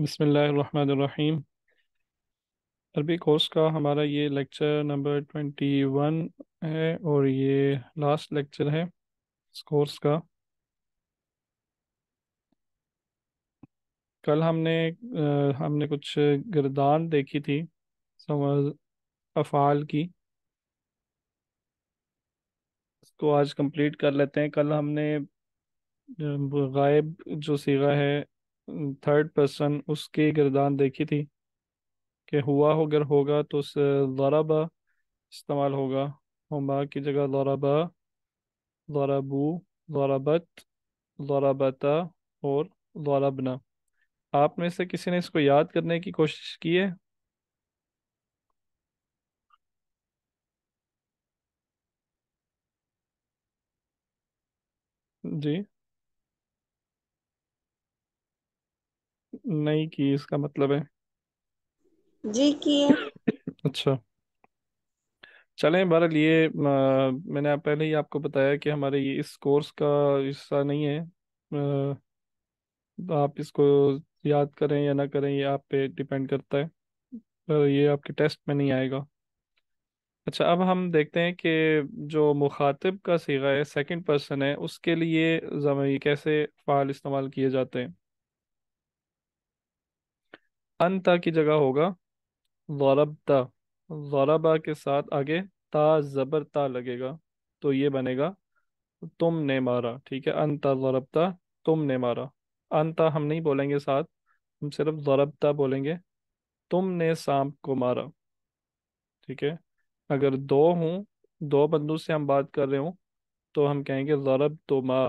बसमीम अरबी कोर्स का हमारा ये लेक्चर नंबर ट्वेंटी वन है और ये लास्ट लेक्चर है इस कोर्स का कल हमने आ, हमने कुछ गिरदान देखी थी समझ अफ़ाल की इसको आज कंप्लीट कर लेते हैं कल हमने गायब जो सीगा है थर्ड पर्सन उसकी गिरदान देखी थी कि हुआ हो अगर होगा तो उस ज़राबा इस्तेमाल होगा हमा की जगह ज़राबा ज़राबू ज़राबत ज़राबता और ज़राबना आप में से किसी ने इसको याद करने की कोशिश की है जी नहीं की इसका मतलब है जी किए अच्छा चलें बहरहाल ये मैंने आप पहले ही आपको बताया कि हमारे ये इस कोर्स का हिस्सा नहीं है आ, आप इसको याद करें या ना करें ये आप पे डिपेंड करता है पर ये आपके टेस्ट में नहीं आएगा अच्छा अब हम देखते हैं कि जो मुखातिब का सीगा है सेकंड पर्सन है उसके लिए जमी कैसे फ़ाल इस्तेमाल किए जाते हैं अनता की जगह होगा ज़रबता ज़रबा के साथ आगे ता ज़बर ता लगेगा तो ये बनेगा तुमने मारा ठीक है अनता ज़रबता तुमने मारा अनता हम नहीं बोलेंगे साथ हम सिर्फ ज़रबता बोलेंगे तुमने सांप को मारा ठीक है अगर दो हूँ दो बंदू से हम बात कर रहे हूँ तो हम कहेंगे ज़रब तो माँ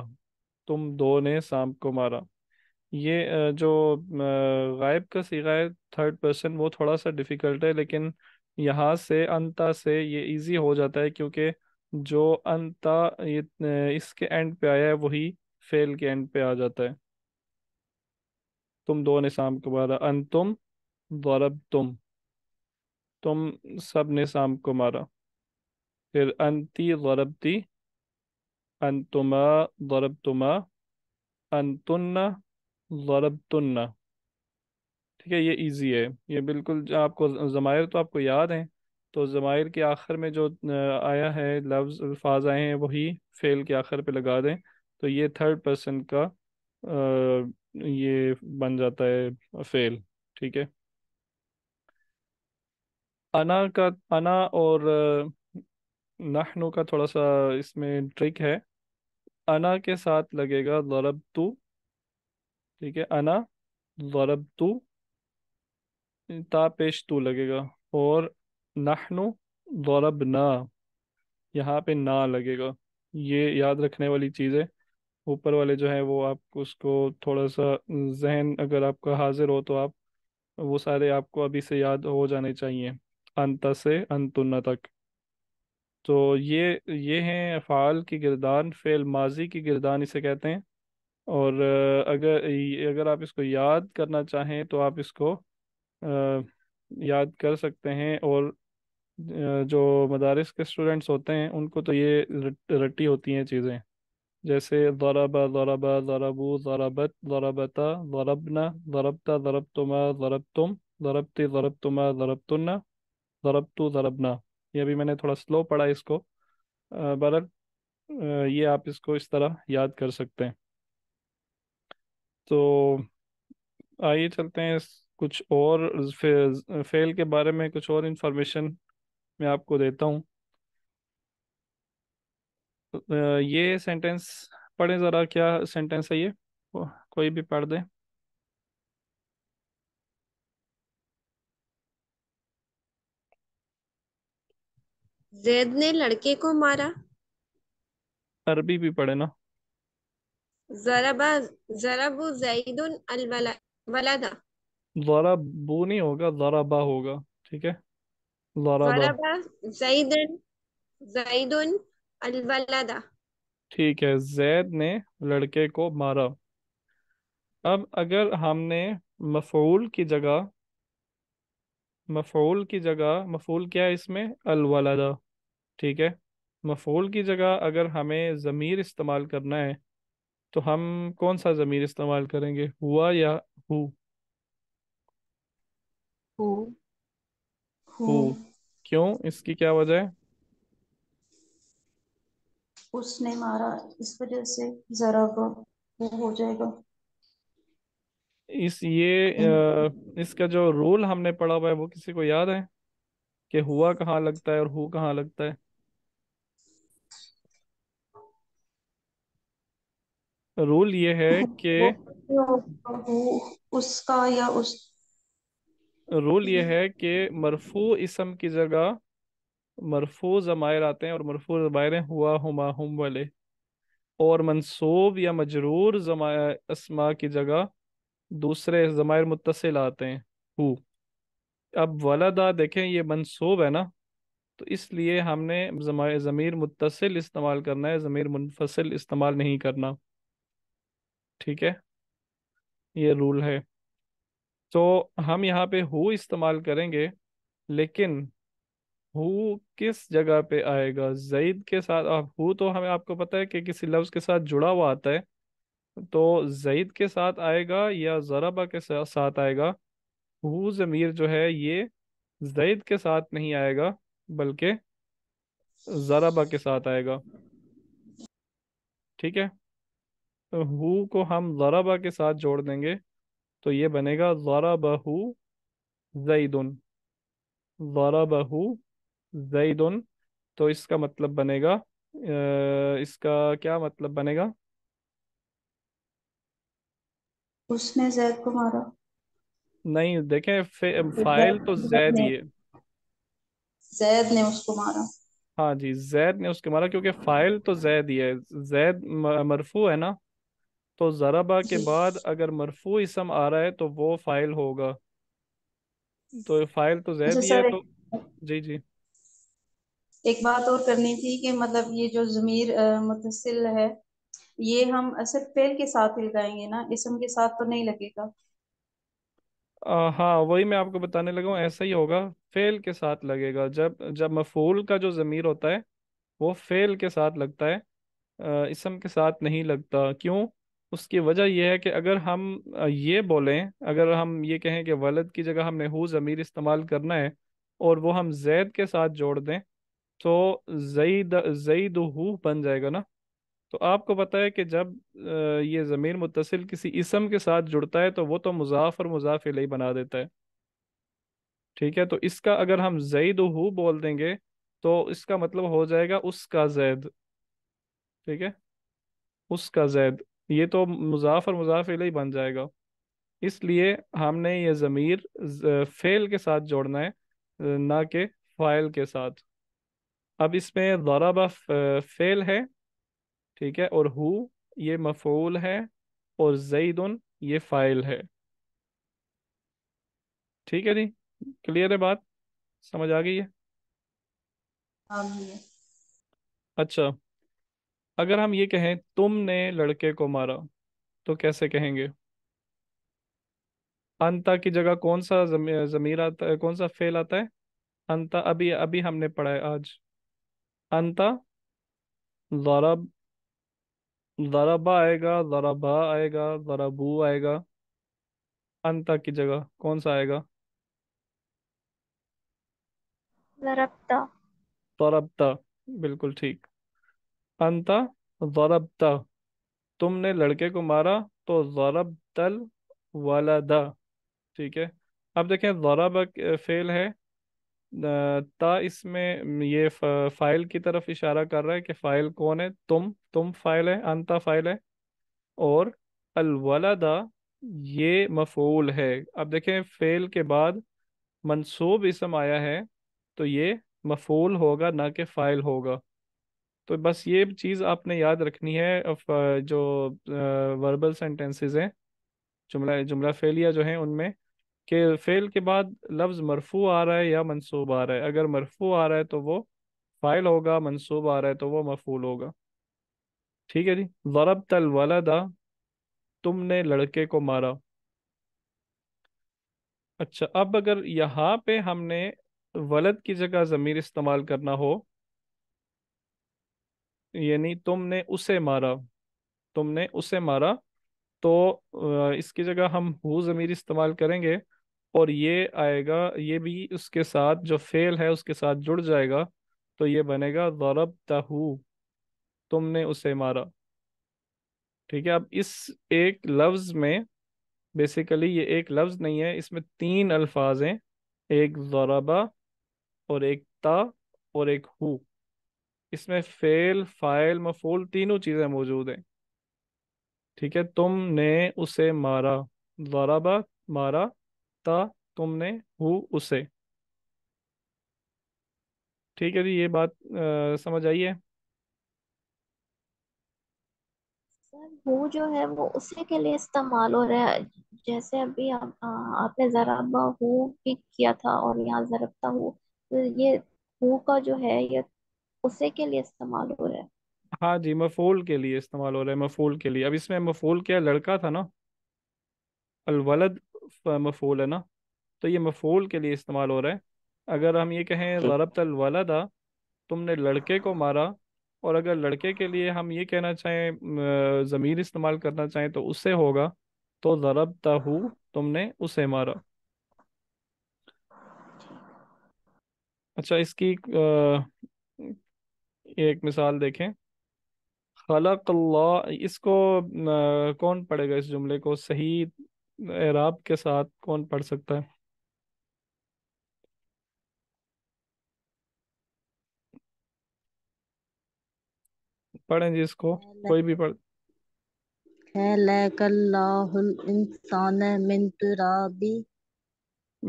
तुम दो ने सांप को मारा ये जो गायब का सीगा है थर्ड पर्सन वो थोड़ा सा डिफिकल्ट है लेकिन यहाँ से अंता से ये इजी हो जाता है क्योंकि जो अंता ये इसके एंड पे आया है वही फेल के एंड पे आ जाता है तुम दो निशाम को मारा अंतुम वरब तुम तुम सब निशाम को मारा फिर वरब ती अंतुमा वरब तुमा अंतुन्ना ज़रबतुन्ना तो ठीक है ये इजी है ये बिल्कुल आपको ज़मायर तो आपको याद हैं तो ज़मायर के आखिर में जो आया है लफ्ज़ अल्फाज आए हैं वही फेल के आखिर पे लगा दें तो ये थर्ड पर्सन का आ, ये बन जाता है फेल ठीक है अना का अना और नहनु का थोड़ा सा इसमें ट्रिक है अना के साथ लगेगा ज़रब तू ठीक है अना ज़रब तू ता पेश तू लगेगा और नहनु ज़रब ना यहाँ पे ना लगेगा ये याद रखने वाली चीज़ है ऊपर वाले जो है वो आप उसको थोड़ा सा जहन अगर आपका हाजिर हो तो आप वो सारे आपको अभी से याद हो जाने चाहिए अंत से अंतुन्न तक तो ये ये हैं अफ़ाल की गिरदान फ़ेल माजी की गिरदान इसे कहते हैं और अगर अगर आप इसको याद करना चाहें तो आप इसको याद कर सकते हैं और जो मदारस के स्टूडेंट्स होते हैं उनको तो ये रट्टी होती हैं चीज़ें जैसे ज़रब ज़रब ज़रबू ज़रबत ज़रबता ज़रबना ज़रबता जरब तुम ज़रबती तुन्ना ज़रब ज़रबतु ज़रबना ये भी मैंने थोड़ा स्लो पढ़ा इसको बर ये आप इसको इस तरह याद कर सकते हैं तो आइए चलते हैं कुछ और फेल के बारे में कुछ और इन्फॉर्मेशन मैं आपको देता हूँ ये सेंटेंस पढ़ें ज़रा क्या सेंटेंस है ये कोई भी पढ़ दे जैद ने लड़के को मारा अरबी भी पढ़े ना जराबू जईदुन जराबू नहीं होगा जराबा होगा ठीक है ठीक है जैद ने लड़के को मारा अब अगर हमने मफूल की जगह मफूल की जगह मफूल क्या है इसमें अलवलदा ठीक है मफूल की जगह अगर हमें ज़मीर इस्तेमाल करना है तो हम कौन सा ज़मीर इस्तेमाल करेंगे हुआ या हु क्यों इसकी क्या वजह है उसने मारा इस वजह से जरा वो हो जाएगा इस ये आ, इसका जो रूल हमने पढ़ा हुआ है वो किसी को याद है कि हुआ कहाँ लगता है और हु कहाँ लगता है रूल ये है कि उसका या उस रूल ये है कि मरफू इसम की जगह मरफू जमायर आते हैं और मरफू जमायरें हुआ हुमा हम वाले और मनसूब या मजरूर जमा की जगह दूसरे जमायर मुतसिल आते हैं हु अब वलदा देखें ये मनसूब है ना तो इसलिए हमने ज़मीर मुतसिल इस्तेमाल करना है ज़मीर मुनफसिल इस्तेमाल नहीं करना ठीक है ये रूल है तो हम यहाँ पे हु इस्तेमाल करेंगे लेकिन हु किस जगह पे आएगा जईद के साथ अब हु तो हमें आपको पता है कि किसी लफ्ज़ के साथ जुड़ा हुआ आता है तो जईद के साथ आएगा या ज़राबा के साथ आएगा हु ज़मीर जो है ये जईद के साथ नहीं आएगा बल्कि जराबा के साथ आएगा ठीक है हु को हम ज़राबा के साथ जोड़ देंगे तो ये बनेगा ज़राबहू ज़रा बहु जईद तो इसका मतलब बनेगा इसका क्या मतलब बनेगा उसने जैद को मारा नहीं देखें फाइल तो जैद ही है जैद ने उसको मारा हाँ जी जैद ने उसको मारा क्योंकि फाइल तो जैद ही है जैद मरफू है ना तो जराबा के बाद अगर मरफू इसम आ रहा है तो वो फाइल होगा तो फाइल तो जैद अच्छा, ही है तो जी जी एक बात और करनी थी कि मतलब ये जो जमीर मुतसिल है ये हम सिर्फ फेल के साथ ही लगाएंगे ना इसम के साथ तो नहीं लगेगा आ, हाँ वही मैं आपको बताने लगा हूँ ऐसा ही होगा फेल के साथ लगेगा जब जब मफूल का जो ज़मीर होता है वो फेल के साथ लगता है इसम के साथ नहीं लगता क्यों उसकी वजह यह है कि अगर हम ये बोलें अगर हम ये कहें कि वलद की जगह हमने हु ज़मीर इस्तेमाल करना है और वो हम जैद के साथ जोड़ दें तो जईद जईद हु बन जाएगा ना तो आपको पता है कि जब ये ज़मीर मुतसिल किसी इसम के साथ जुड़ता है तो वो तो मुजाफ और मुजाफ ही बना देता है ठीक है तो इसका अगर हम जईद हु बोल देंगे तो इसका मतलब हो जाएगा उसका जैद ठीक है उसका जैद ये तो मुजाफ और मुजाफ ही बन जाएगा इसलिए हमने ये ज़मीर फेल के साथ जोड़ना है ना कि फाइल के साथ अब इसमें दरबा फेल है ठीक है और हु ये मफूल है और जईदन ये फाइल है ठीक है जी क्लियर है बात समझ आ गई है अच्छा अगर हम ये कहें तुमने लड़के को मारा तो कैसे कहेंगे अंता की जगह कौन सा जमीर आता है कौन सा फेल आता है अंता अभी अभी हमने पढ़ा है आज अंता जरब जराबा आएगा जराबा आएगा जराबू आएगा अंता की जगह कौन सा आएगा तरबता बिल्कुल ठीक अंता ज़रबता तुमने लड़के को मारा तो ज़रब तल वालदा ठीक है अब देखें ज़रब फेल है ता इसमें ये फाइल की तरफ इशारा कर रहा है कि फाइल कौन है तुम तुम फाइल है अंता फाइल है और अलवलदा ये मफूल है अब देखें फेल के बाद मनसूब इसम आया है तो ये मफूल होगा ना कि फाइल होगा तो बस ये चीज़ आपने याद रखनी है जो वर्बल सेंटेंसेस हैं जुमला जुमला फेलिया जो है उनमें कि फेल के बाद लफ्ज़ मरफू आ रहा है या मनसूब आ रहा है अगर मरफू आ रहा है तो वो फ़ाइल होगा मनसूब आ रहा है तो वो मफूल होगा ठीक है जी वरब तल वलदा तुमने लड़के को मारा अच्छा अब अगर यहाँ पे हमने वलद की जगह ज़मीर इस्तेमाल करना हो यानी तुमने उसे मारा तुमने उसे मारा तो इसकी जगह हम हु ज़मीर इस्तेमाल करेंगे और ये आएगा ये भी उसके साथ जो फेल है उसके साथ जुड़ जाएगा तो ये बनेगा ज़रब तहू तुमने उसे मारा ठीक है अब इस एक लफ्ज़ में बेसिकली ये एक लफ्ज़ नहीं है इसमें तीन अल्फाज हैं एक ज़रबा और एक ता और एक हु इसमें फेल फाइल मफूल तीनों चीजें मौजूद हैं ठीक है तुमने उसे मारा दराबा मारा था तुमने हु उसे ठीक है जी ये बात आ, समझ आई है वो जो है वो उसी के लिए इस्तेमाल हो रहा है जैसे अभी आ, आपने जराबा हु भी किया था और यहाँ जरबता हु तो ये हु का जो है ये उसे के लिए इस्तेमाल हो रहा है हाँ जी मफूल के लिए इस्तेमाल हो रहा है मफूल के लिए अब इसमें मफूल क्या लड़का था ना अलवलद मफूल है ना तो ये मफूल के लिए इस्तेमाल हो रहा है अगर हम ये कहें गरब तलवलदा तुमने लड़के को मारा और अगर लड़के के लिए हम ये कहना चाहें ज़मीर इस्तेमाल करना चाहें तो उससे होगा तो ज़रब ज़रबतहू तुमने उसे मारा अच्छा इसकी एक मिसाल देखें खलक इसको कौन पढ़ेगा इस जुमले को सही एराब के साथ कौन पढ़ सकता है पढ़ें जी इसको कोई भी पढ़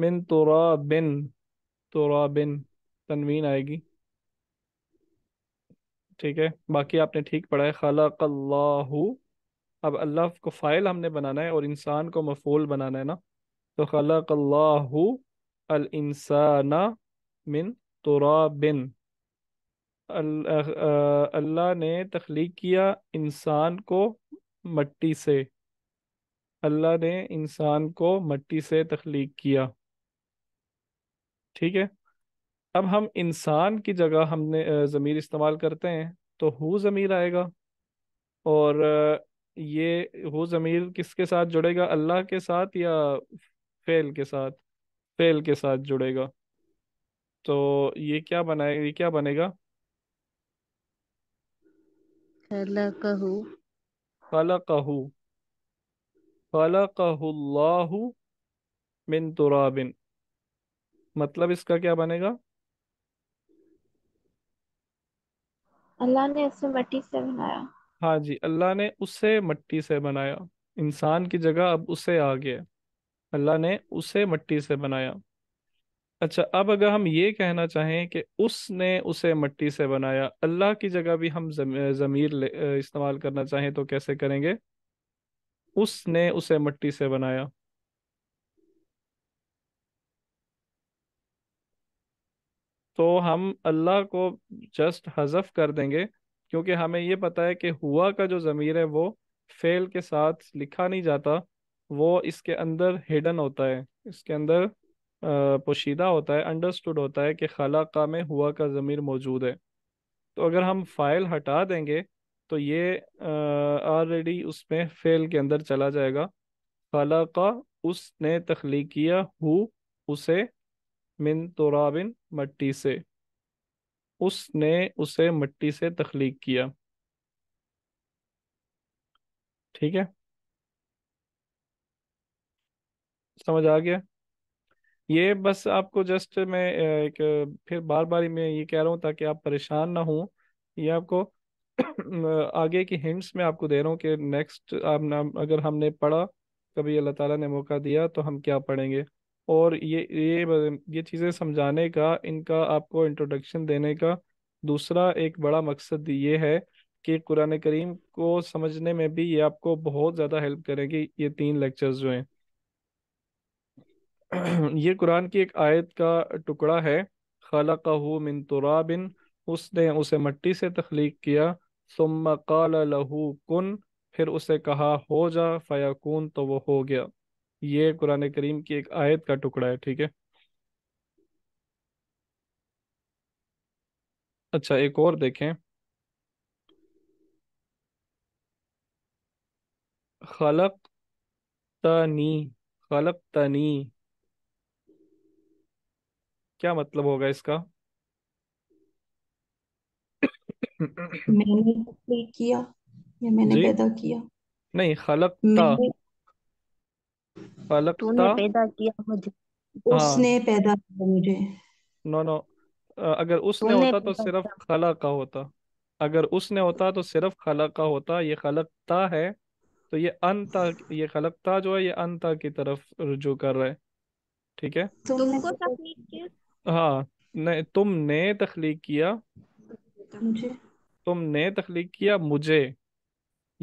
मिन तुरा बिन तनवीन आएगी ठीक है बाकी आपने ठीक पढ़ा है अल्लाह अब अल्लाह को फ़ाइल हमने बनाना है और इंसान को मफूल बनाना है ना तो अल्लाह अल इंसाना मिन तुराबिन अल्लाह ने तख्लीक किया इंसान को मट्टी से अल्लाह ने इंसान को मट्टी से तख्लीक किया ठीक है अब हम इंसान की जगह हमने ज़मीर इस्तेमाल करते हैं तो हु ज़मीर आएगा और ये हु ज़मीर किसके साथ जुड़ेगा अल्लाह के साथ या फेल के साथ फेल के साथ जुड़ेगा तो ये क्या बनाए ये क्या बनेगा खलकहु खलकहु खलकहुल्लाहु मिन तुराबिन मतलब इसका क्या बनेगा अल्लाह ने उसे मट्टी से बनाया हाँ जी अल्लाह ने उसे मट्टी से बनाया इंसान की जगह अब उसे आ गया अल्लाह ने उसे मट्टी से बनाया अच्छा अब अगर हम ये कहना चाहें कि उसने उसे मट्टी से बनाया अल्लाह की जगह भी हम ज़मीर इस्तेमाल करना चाहें तो कैसे करेंगे उसने उसे मट्टी से बनाया तो हम अल्लाह को जस्ट हजफ कर देंगे क्योंकि हमें ये पता है कि हुआ का जो ज़मीर है वो फेल के साथ लिखा नहीं जाता वो इसके अंदर हिडन होता है इसके अंदर पोशीदा होता है अंडरस्टूड होता है कि खलाका में हुआ का ज़मीर मौजूद है तो अगर हम फाइल हटा देंगे तो ये ऑलरेडी उसमें फेल के अंदर चला जाएगा खलाका उसने तख्लीक किया हु उसे मिन तोराबिन मट्टी से उसने उसे मट्टी से तख्लीक किया ठीक है समझ आ गया ये बस आपको जस्ट मैं एक फिर बार बार मैं ये कह रहा हूँ ताकि आप परेशान ना हो ये आपको आगे की हिंट्स में आपको दे रहा हूँ कि नेक्स्ट आप अगर हमने पढ़ा कभी अल्लाह ताला ने मौका दिया तो हम क्या पढ़ेंगे और ये ये ये चीज़ें समझाने का इनका आपको इंट्रोडक्शन देने का दूसरा एक बड़ा मकसद ये है कि कुरान करीम को समझने में भी ये आपको बहुत ज़्यादा हेल्प करेगी ये तीन लेक्चर्स जो हैं ये कुरान की एक आयत का टुकड़ा है खलकहू मिन तुराबिन उसने उसे मट्टी से तख्लीक किया सुम्मा काला लहू कुन फिर उसे कहा हो जा फयाकून तो वो हो गया ये कुरान करीम की एक आयत का टुकड़ा है ठीक है अच्छा एक और देखें खलक तनी खलक तनी क्या मतलब होगा इसका मैंने किया या मैंने पैदा किया नहीं खलक मैंने... फलक तूने था पैदा किया मुझे हाँ उसने पैदा किया मुझे नो नो अगर उसने तूने होता तो पैदा सिर्फ किया खला का होता अगर उसने होता तो सिर्फ खला का होता ये खलकता है तो ये अंता ये खलकता जो है ये अंता की तरफ रुजू कर रहा है ठीक है तुमको पैदा तकलीफ किया हाँ नहीं तुमने तखलीक किया तुमने तखलीक किया मुझे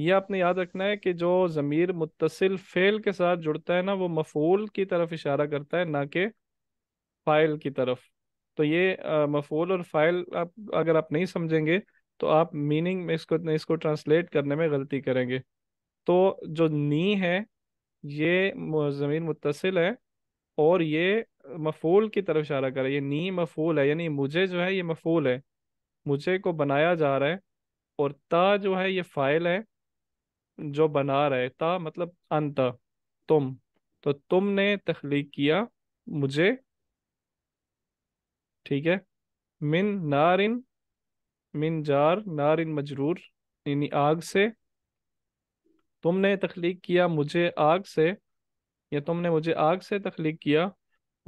ये आपने याद रखना है कि जो ज़मीर मुतसिल फेल के साथ जुड़ता है ना वो मफूल की तरफ इशारा करता है ना कि फ़ाइल की तरफ तो ये मफूल और फ़ाइल आप अगर आप नहीं समझेंगे तो आप मीनिंग में इसको इसको ट्रांसलेट करने में गलती करेंगे तो जो नी है ये ज़मीन मुतसिल है और ये मफूल की तरफ इशारा करे ये नी मफूल है यानी मुझे जो है ये मफूल है मुझे को बनाया जा रहा है और ता जो है ये फ़ाइल है जो बना रहे था मतलब अंत तुम तो तुमने तख्लीक किया मुझे ठीक है मिन नारिन मिन जार नारिन मजरूर यानी आग से तुमने तख्लीक किया मुझे आग से या तुमने मुझे आग से तख्लीक किया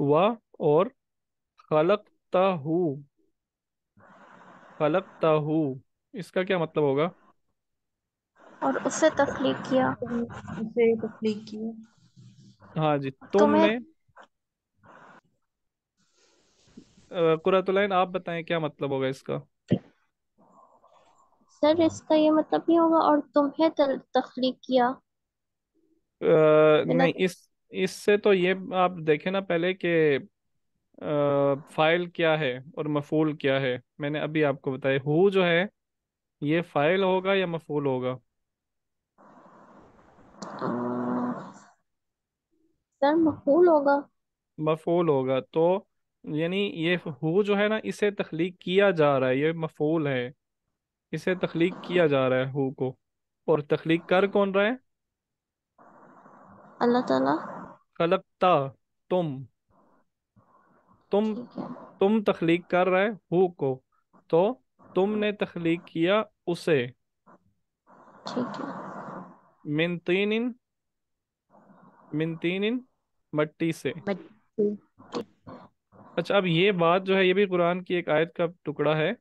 हुआ और खलकता हूँ खलकता हूँ इसका क्या मतलब होगा और उसे तख्लीक किया उसे तख्लीक किया हाँ जी तो तुमने कुरातुलाइन आप बताएं क्या मतलब होगा इसका सर इसका ये मतलब नहीं होगा और तुम्हें तख्लीक किया आ, नहीं इस इससे तो ये आप देखें ना पहले कि फाइल क्या है और मफूल क्या है मैंने अभी आपको बताया हु जो है ये फाइल होगा या मफूल होगा सर मफूल होगा मफूल होगा तो यानी ये हु जो है ना इसे तख्लीक किया जा रहा है ये मफूल है इसे तख्लीक किया जा रहा है हु को और तख्लीक कर कौन रहा है अल्लाह ताला खलकता तुम तुम तुम तख्लीक कर रहे हु को तो तुमने तख्लीक किया उसे ठीक है मिनतीनिन इन मट्टी से अच्छा अब ये बात जो है ये भी कुरान की एक आयत का टुकड़ा है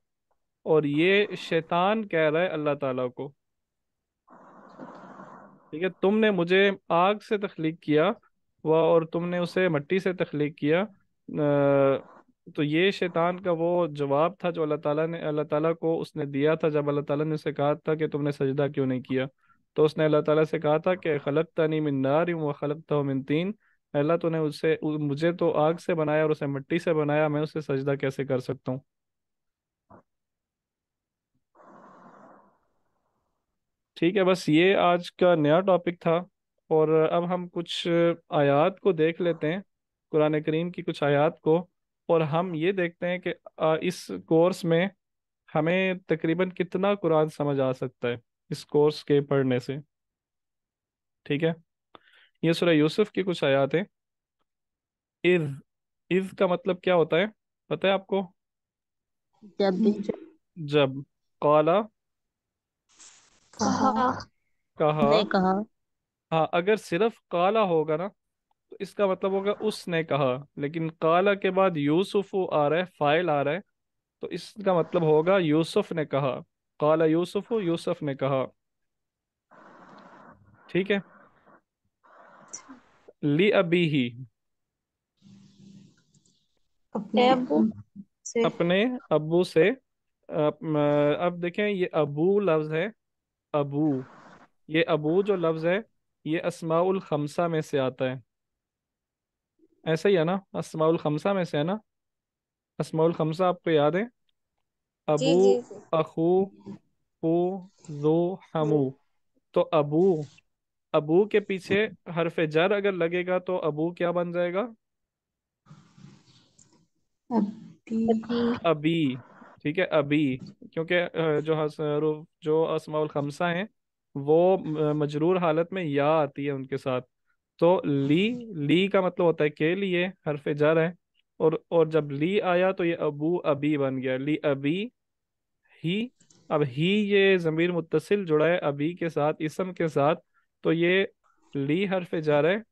और ये शैतान कह रहा है अल्लाह ताला को ठीक है तुमने मुझे आग से तख्लीक किया वह और तुमने उसे मट्टी से तख्लीक किया तो ये शैतान का वो जवाब था जो अल्लाह ताला ने अल्लाह ताला को उसने दिया था जब अल्लाह ताला ने उसे कहा था कि तुमने सजदा क्यों नहीं किया तो उसने अल्लाह ताला से कहा था कि खलक तनी मिन्नार व खलक तो मिन तीन अल्लाह तूने उससे मुझे तो आग से बनाया और उसे मिट्टी से बनाया मैं उसे सजदा कैसे कर सकता हूँ ठीक है बस ये आज का नया टॉपिक था और अब हम कुछ आयात को देख लेते हैं कुरान करीम की कुछ आयात को और हम ये देखते हैं कि इस कोर्स में हमें तकरीबन कितना कुरान समझ आ सकता है इस कोर्स के पढ़ने से ठीक है ये सुरा यूसुफ की कुछ आयात है इज इज का मतलब क्या होता है पता है आपको जब जब कहा कहा कहा हाँ अगर सिर्फ काला होगा ना तो इसका मतलब होगा उसने कहा लेकिन काला के बाद यूसुफ आ रहा है फाइल आ रहा है तो इसका मतलब होगा यूसुफ ने कहा काला यूसुफ यूसुफ ने कहा ठीक है ली अबी ही अपने अबू से अपने अबू से अब, अब देखें ये अबू लफ्ज है अबू ये अबू जो लफ्ज है ये असमाउल खमसा में से आता है ऐसा ही है ना असमाउल खमसा में से है ना असमाउल खमसा आपको याद है अबू अखू पो जो हमू तो अबू अबू के पीछे हरफ जर अगर लगेगा तो अबू क्या बन जाएगा अबी ठीक है अबी क्योंकि जो जो असमाउल खमसा है वो मजरूर हालत में या आती है उनके साथ तो ली ली का मतलब होता है के लिए हरफ जर है और और जब ली आया तो ये अबू अभी बन गया ली अभी ही अब ही ये जमीर मुतसिल जुड़ा है अभी के साथ इसम के साथ तो ये ली हरफ जा रहा है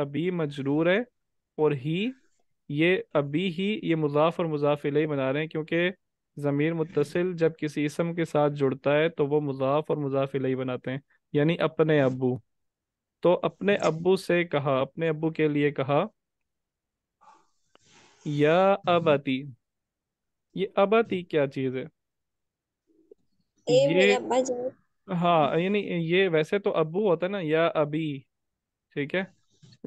अभी मजरूर है और ही ये अभी ही ये मुजाफ और मुजाफ ही बना रहे हैं क्योंकि ज़मीर मुतसिल जब किसी इसम के साथ जुड़ता है तो वो मुजाफ और मुजाफ ही बनाते हैं यानी अपने अबू तो अपने अबू से कहा अपने अबू के लिए कहा या हम्म। अबती ये अबती क्या चीज है ये हाँ यानी ये वैसे तो अबू होता है ना या अभी ठीक है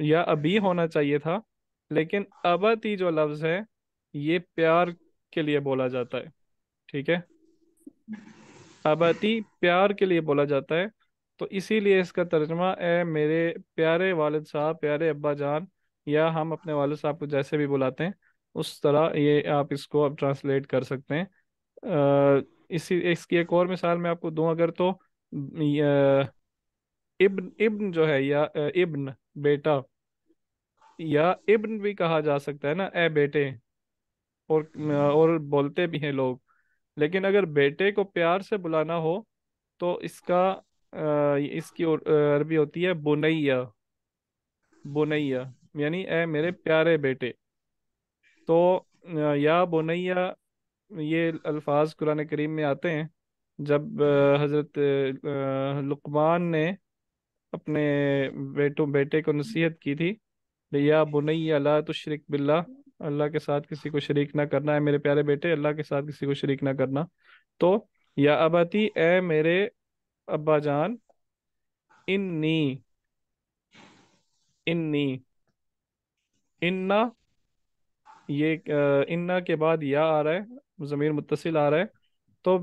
या अभी होना चाहिए था लेकिन अबती जो लफ्ज है ये प्यार के लिए बोला जाता है ठीक है अबती प्यार के लिए बोला जाता है तो इसीलिए इसका तर्जमा है मेरे प्यारे वालिद साहब प्यारे अब्बा जान या हम अपने वालिद साहब को जैसे भी बुलाते हैं उस तरह ये आप इसको अब ट्रांसलेट कर सकते हैं इसी इसकी एक और मिसाल मैं आपको दूं अगर तो इब्न इब्न जो है या इब्न बेटा या इब्न भी कहा जा सकता है ना ए बेटे और और बोलते भी हैं लोग लेकिन अगर बेटे को प्यार से बुलाना हो तो इसका इसकी अरबी होती है बुनैया बुनैया यानी ए मेरे प्यारे बेटे तो या बुनैया ये अल्फाज कुरान करीम में आते हैं जब हज़रत लुकमान ने अपने बेटों बेटे को नसीहत की थी या बुनैया तो शरीक बिल्ला अल्लाह के साथ किसी को शरीक ना करना है मेरे प्यारे बेटे अल्लाह के साथ किसी को शरीक ना करना तो या अबाती ए मेरे अब्बा जान इन्नी इन्नी इन्ना ये इन्ना के बाद या आ रहा है जमीर मुतसिल आ रहा है तो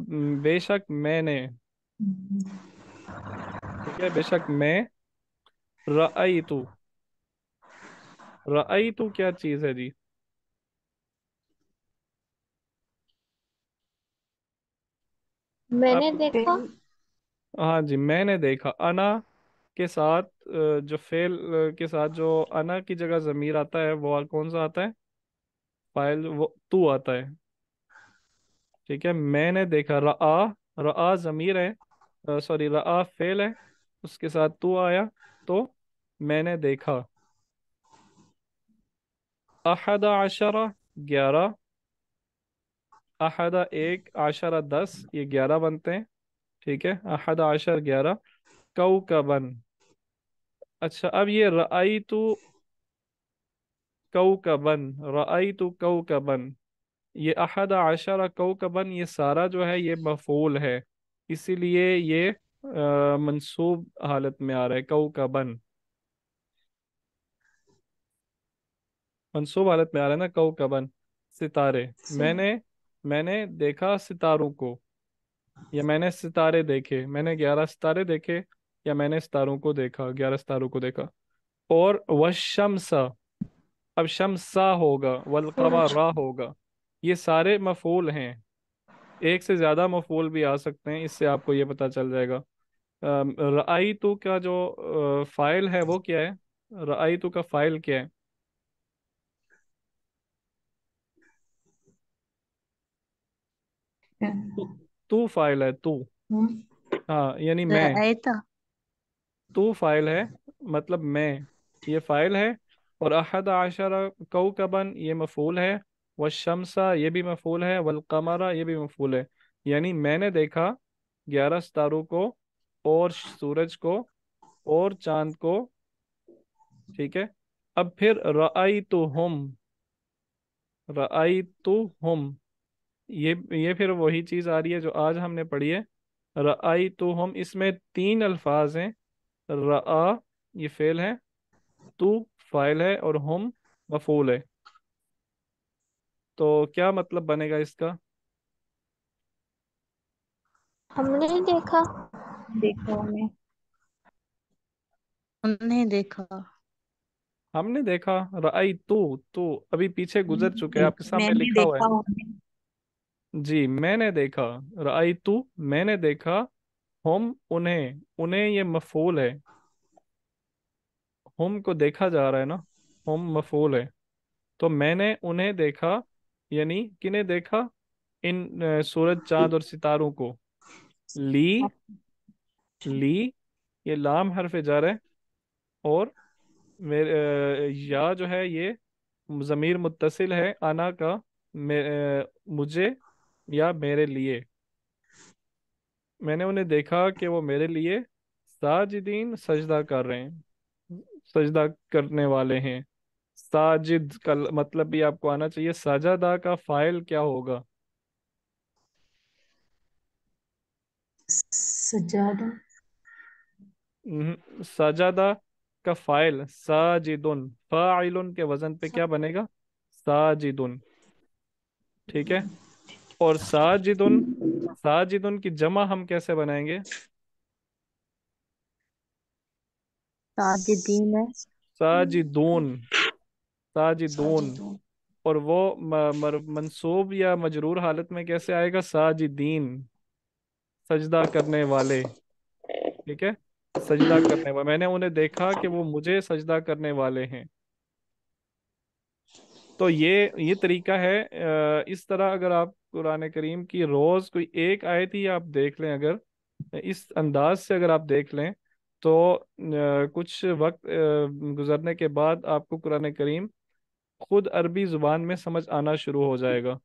बेशक मैंने ठीक है बेशक मैं रई तू रई तू क्या चीज है जी मैंने देखा हाँ जी मैंने देखा अना के साथ जो फेल के साथ जो अना की जगह जमीर आता है वो कौन सा आता है फाइल वो तू आता है ठीक है मैंने देखा रआ रआ जमीर है सॉरी रआ फेल है उसके साथ तू आया तो मैंने देखा अहद आशरा ग्यारह अहद एक आशरा दस ये ग्यारह बनते हैं ठीक है अहद आशर ग्यारह कऊ का बन अच्छा अब ये रई तू कौकबन रई तो कौकबन ये अहद अशर कौकबन ये सारा जो है ये मफूल है इसीलिए ये मनसूब हालत में आ रहा है कौकबन मनसूब हालत में आ रहा है ना कौकबन सितारे मैंने मैंने देखा सितारों को या मैंने सितारे देखे मैंने ग्यारह सितारे देखे या मैंने सितारों को देखा ग्यारह सितारों को देखा और वशमसा अब शमसा होगा वलकमा रा होगा ये सारे मफूल हैं एक से ज़्यादा मफूल भी आ सकते हैं इससे आपको ये पता चल जाएगा रई तो का जो फाइल है वो क्या है रई तो का फाइल क्या है तू फाइल है तू हम्म। हाँ यानी मैं तू फाइल है मतलब मैं ये फाइल है और अहद आशर कबन ये मफूल है व शमसा ये भी मफूल है वलकमरा ये भी मफूल है यानी मैंने देखा ग्यारह सितारों को और सूरज को और चांद को ठीक है अब फिर रई तो हम रई तो हम ये ये फिर वही चीज़ आ रही है जो आज हमने पढ़ी है रई तो हम इसमें तीन अल्फाज हैं रा ये फेल है तू फाइल है और होम मफूल है तो क्या मतलब बनेगा इसका हमने देखा देखा हमने हमने देखा हमने देखा रई तो तो अभी पीछे गुजर चुके हैं आपके सामने लिखा हुआ है जी मैंने देखा रई तू मैंने देखा हम उन्हें उन्हें ये मफूल है हम को देखा जा रहा है ना हम मफूल है तो मैंने उन्हें देखा यानी किने देखा इन सूरज चांद और सितारों को ली ली ये लाम हरफ जा है और मेरे या जो है ये ज़मीर मुत्तसिल है आना का मुझे या मेरे लिए मैंने उन्हें देखा कि वो मेरे लिए साजिदीन सजदा कर रहे हैं सजदा करने वाले हैं साजिद का मतलब भी आपको आना चाहिए सजादा का फाइल क्या होगा सजादा हम्म, सजादा का फाइल साजिदुन फाइलुन के वजन पे क्या बनेगा साजिदुन ठीक है और साजिदुन साजिदुन की जमा हम कैसे बनाएंगे साजिदीन है साजिदून साजिदून और वो मंसूब या मजरूर हालत में कैसे आएगा साजिदीन सजदा करने वाले ठीक है सजदा करने वाले मैंने उन्हें देखा कि वो मुझे सजदा करने वाले हैं तो ये ये तरीका है इस तरह अगर आप कुरान करीम की रोज कोई एक आयत ही आप देख लें अगर इस अंदाज से अगर आप देख लें तो कुछ वक्त गुजरने के बाद आपको कुरान करीम खुद अरबी ज़ुबान में समझ आना शुरू हो जाएगा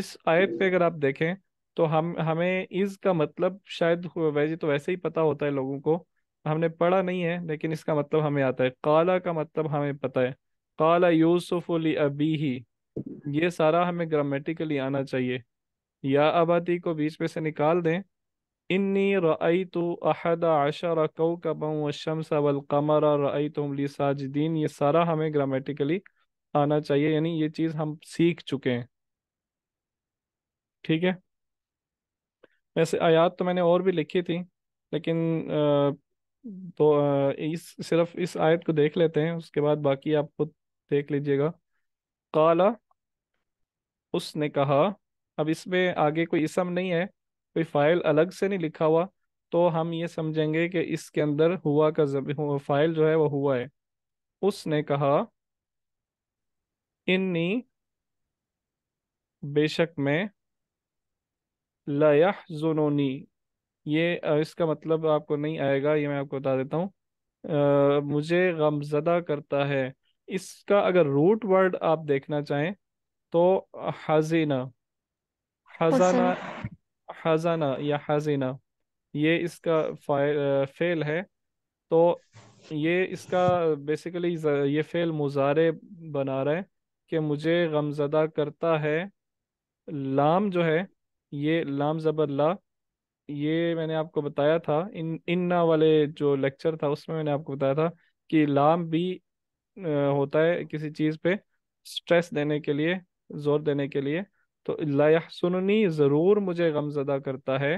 इस आयत पे अगर आप देखें तो हम हमें इज़ का मतलब शायद वैसे तो वैसे ही पता होता है लोगों को हमने पढ़ा नहीं है लेकिन इसका मतलब हमें आता है काला का मतलब हमें पता है काला यूसुफ ली अबी ही ये सारा हमें ग्रामेटिकली आना चाहिए या आबादी को बीच में से निकाल दें इन्नी रई तो अहद अशर कौकबम शम्स कमर रई तुम साजिदीन ये सारा हमें ग्रामेटिकली आना चाहिए यानी ये चीज़ हम सीख चुके हैं ठीक है वैसे आयात तो मैंने और भी लिखी थी लेकिन तो इस सिर्फ इस आयत को देख लेते हैं उसके बाद बाकी आप खुद देख लीजिएगा काला उसने कहा अब इसमें आगे कोई इसम नहीं है कोई फाइल अलग से नहीं लिखा हुआ तो हम ये समझेंगे कि इसके अंदर हुआ का फाइल जो है वो हुआ है उसने कहा इन्नी बेशक में लया जुनूनी ये इसका मतलब आपको नहीं आएगा ये मैं आपको बता देता हूँ मुझे गमजदा करता है इसका अगर रूट वर्ड आप देखना चाहें तो हजीना हजाना हज़ाना या हजीना ये इसका फेल है तो ये इसका बेसिकली ये फेल मुजारे बना रहा है कि मुझे गमजदा करता है लाम जो है ये लाम ज़बर ला ये मैंने आपको बताया था इन इन्ना वाले जो लेक्चर था उसमें मैंने आपको बताया था कि लाम भी होता है किसी चीज़ पे स्ट्रेस देने के लिए ज़ोर देने के लिए तो सुननी जरूर मुझे गमजदा करता है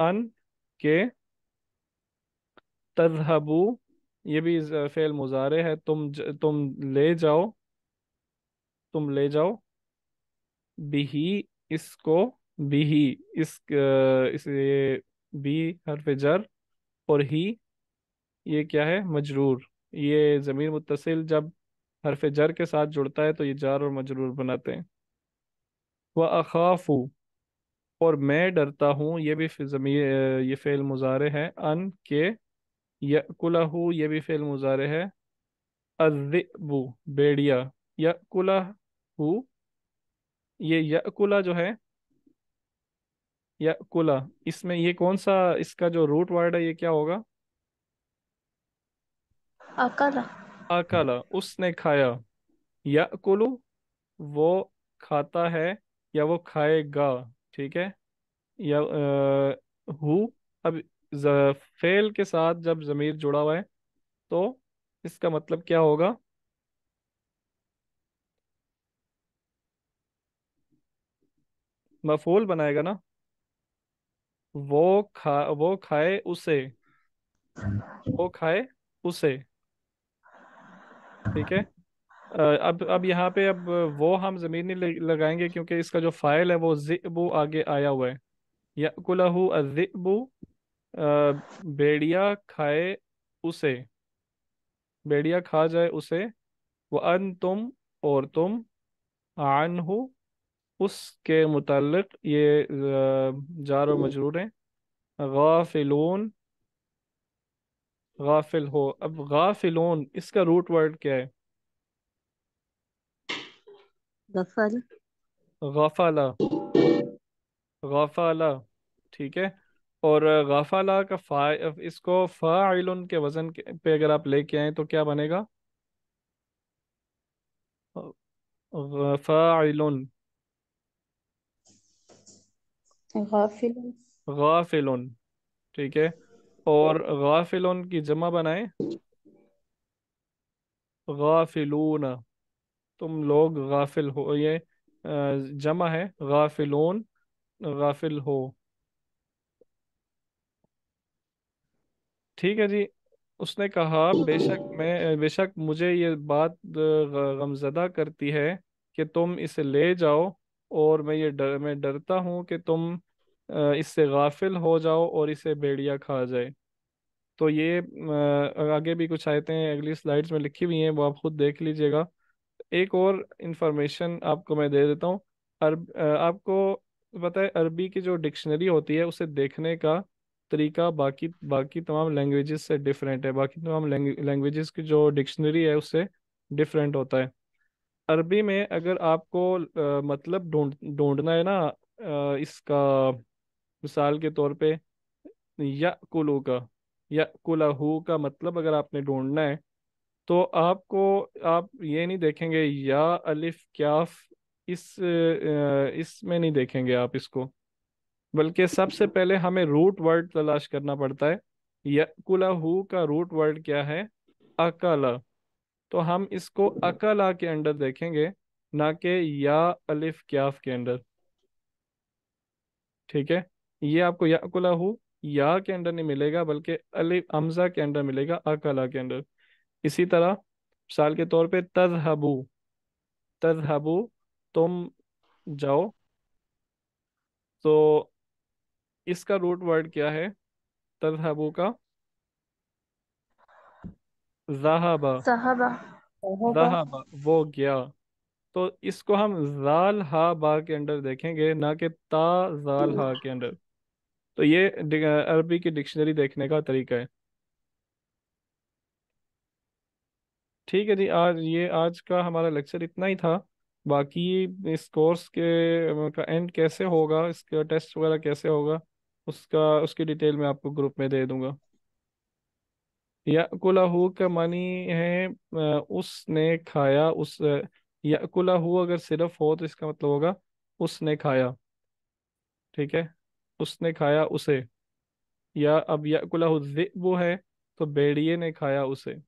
अन के तरहबू ये भी फेल मुजारे है तुम ज, तुम ले जाओ तुम ले जाओ बिही इसको बिही इस इस ये बी हरफ जर और ही ये क्या है मजरूर ये जमीन मुतसिल जब हरफ जर के साथ जुड़ता है तो ये जार और मजरूर बनाते हैं व अखाफ और मैं डरता हूँ ये भी ज़मीर ये फ़ेल मुजारे है अन के यकुलह ये भी फ़ेल मुजारे है अज़िबू बेड़िया यकुलह ये यकुला जो है यकुला इसमें ये कौन सा इसका जो रूट वर्ड है ये क्या होगा अकला अकला उसने खाया यकुलु वो खाता है या वो खाएगा ठीक है या हु अब फेल के साथ जब ज़मीर जुड़ा हुआ है तो इसका मतलब क्या होगा मफूल बनाएगा ना वो खा वो खाए उसे वो खाए उसे ठीक है अब अब यहाँ पे अब वो हम जमीन नहीं लगाएंगे क्योंकि इसका जो फाइल है वो जिबू आगे आया हुआ है यकुलहू अजिबू भेड़िया खाए उसे भेड़िया खा जाए उसे वो अन तुम और तुम आन हो उसके मुतलक ये जार हम्म। मजरूर हैं गाफिलून गाफिल हो अब गाफिलोन इसका रूट वर्ड क्या है गफल गफाला गफाला ठीक है और गफाला का फा इसको फ़ाइल के वज़न पे अगर आप लेके आए तो क्या बनेगा ठीक है और गाफिल की जमा बनाए गाफिलून तुम लोग गाफिल हो ये जमा है गाफिलोन गाफिल हो ठीक है जी उसने कहा बेशक मैं बेशक मुझे ये बात गमजदा करती है कि तुम इसे ले जाओ और मैं ये डर मैं डरता हूँ कि तुम इससे गाफिल हो जाओ और इसे बेड़िया खा जाए तो ये आगे भी कुछ आयतें अगली स्लाइड्स में लिखी हुई हैं वो आप खुद देख लीजिएगा एक और इंफॉर्मेशन आपको मैं दे देता हूँ अरब आपको पता है अरबी की जो डिक्शनरी होती है उसे देखने का तरीका बाकी बाकी तमाम लैंग्वेजेस से डिफरेंट है बाकी तमाम लैंग्वेजेस की जो डिक्शनरी है उससे डिफरेंट होता है अरबी में अगर आपको आ, मतलब ढूंढ ढूंढना है ना आ, इसका मिसाल के तौर पे या कुलू का या कुलाहू का मतलब अगर आपने ढूंढना है तो आपको आप ये नहीं देखेंगे या अलिफ क्याफ इस इसमें नहीं देखेंगे आप इसको बल्कि सबसे पहले हमें रूट वर्ड तलाश करना पड़ता है यकुला हु का रूट वर्ड क्या है अकला तो हम इसको अकला के अंडर देखेंगे ना कि या अलिफ क्याफ के अंडर ठीक है ये आपको या हु या के अंडर नहीं मिलेगा बल्कि अलिफ हमजा के अंडर मिलेगा अकला के अंडर इसी तरह मिसाल के तौर पे तजहबू तजहबू तुम जाओ तो इसका रूट वर्ड क्या है तजहबू का जहाबा जहाबा वो गया तो इसको हम जाल हा बा के अंडर देखेंगे ना कि ता जाल हा के अंडर तो ये अरबी की डिक्शनरी देखने का तरीका है ठीक है जी आज ये आज का हमारा लेक्चर इतना ही था बाकी इस कोर्स के का एंड कैसे होगा इसका टेस्ट वगैरह कैसे होगा उसका उसकी डिटेल मैं आपको ग्रुप में दे दूंगा याकुलाहू का मानी है उसने खाया उस याकुलाहू अगर सिर्फ हो तो इसका मतलब होगा उसने खाया ठीक है उसने खाया उसे या अब याकुलाहू वो है तो भेड़िए ने खाया उसे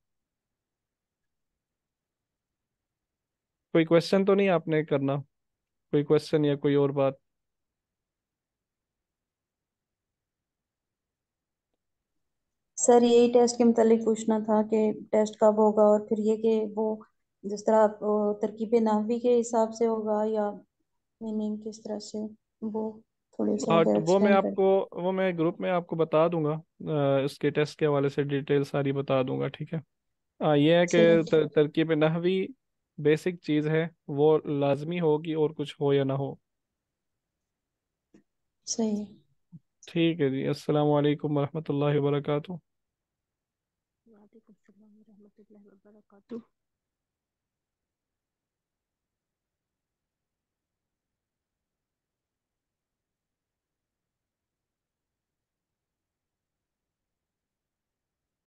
कोई क्वेश्चन तो नहीं आपने करना कोई क्वेश्चन या कोई और बात सर यही टेस्ट के मतलब पूछना था कि टेस्ट कब होगा और फिर ये कि वो जिस तरह तरकीब नावी के हिसाब से होगा या मीनिंग किस तरह से वो थोड़ी सा हाँ, तो वो मैं आपको वो मैं ग्रुप में आपको बता दूंगा इसके टेस्ट के हवाले से डिटेल सारी बता दूंगा ठीक है आ, हाँ, ये है कि तरकीब नहवी बेसिक चीज है वो लाजमी होगी और कुछ हो या ना हो सही ठीक है जी अस्सलाम वालेकुम वरहमतुल्लाहि वबरकातुह वालेकुम अस्सलाम